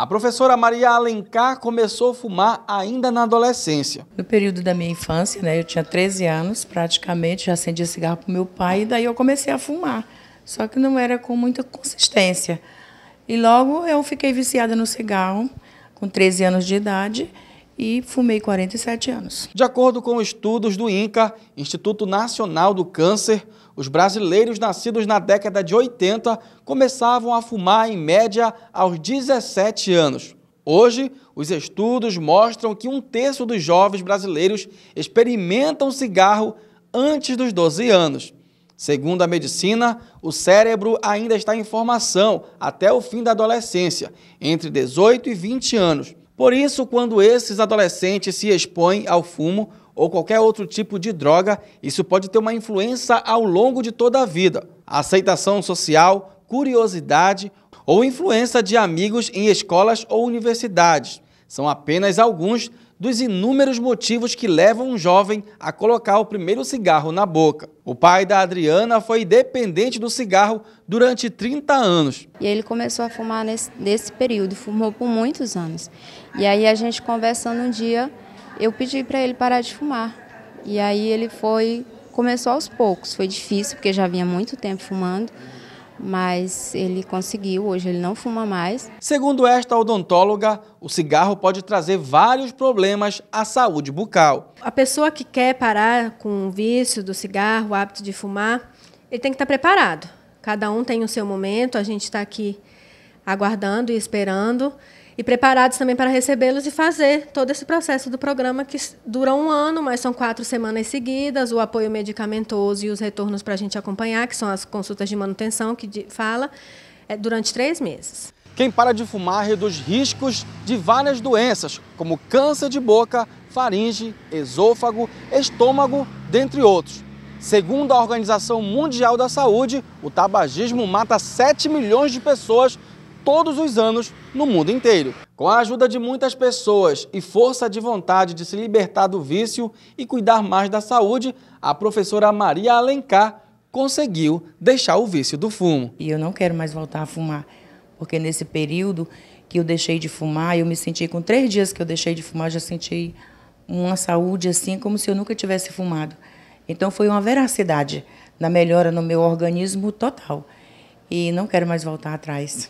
A professora Maria Alencar começou a fumar ainda na adolescência. No período da minha infância, né, eu tinha 13 anos praticamente, já acendia cigarro para meu pai e daí eu comecei a fumar. Só que não era com muita consistência. E logo eu fiquei viciada no cigarro, com 13 anos de idade e fumei 47 anos. De acordo com estudos do INCA, Instituto Nacional do Câncer, os brasileiros nascidos na década de 80 começavam a fumar em média aos 17 anos. Hoje, os estudos mostram que um terço dos jovens brasileiros experimentam cigarro antes dos 12 anos. Segundo a medicina, o cérebro ainda está em formação até o fim da adolescência, entre 18 e 20 anos. Por isso, quando esses adolescentes se expõem ao fumo ou qualquer outro tipo de droga, isso pode ter uma influência ao longo de toda a vida. Aceitação social, curiosidade ou influência de amigos em escolas ou universidades são apenas alguns dos inúmeros motivos que levam um jovem a colocar o primeiro cigarro na boca. O pai da Adriana foi dependente do cigarro durante 30 anos. E ele começou a fumar nesse, nesse período, fumou por muitos anos. E aí a gente conversando um dia, eu pedi para ele parar de fumar. E aí ele foi, começou aos poucos, foi difícil porque já vinha muito tempo fumando mas ele conseguiu, hoje ele não fuma mais. Segundo esta odontóloga, o cigarro pode trazer vários problemas à saúde bucal. A pessoa que quer parar com o vício do cigarro, o hábito de fumar, ele tem que estar preparado. Cada um tem o seu momento, a gente está aqui aguardando e esperando e preparados também para recebê-los e fazer todo esse processo do programa que dura um ano, mas são quatro semanas seguidas, o apoio medicamentoso e os retornos para a gente acompanhar, que são as consultas de manutenção que fala, é, durante três meses. Quem para de fumar reduz riscos de várias doenças, como câncer de boca, faringe, esôfago, estômago, dentre outros. Segundo a Organização Mundial da Saúde, o tabagismo mata 7 milhões de pessoas todos os anos no mundo inteiro. Com a ajuda de muitas pessoas e força de vontade de se libertar do vício e cuidar mais da saúde, a professora Maria Alencar conseguiu deixar o vício do fumo. E eu não quero mais voltar a fumar, porque nesse período que eu deixei de fumar, eu me senti, com três dias que eu deixei de fumar, já senti uma saúde assim, como se eu nunca tivesse fumado. Então foi uma veracidade na melhora no meu organismo total. E não quero mais voltar atrás.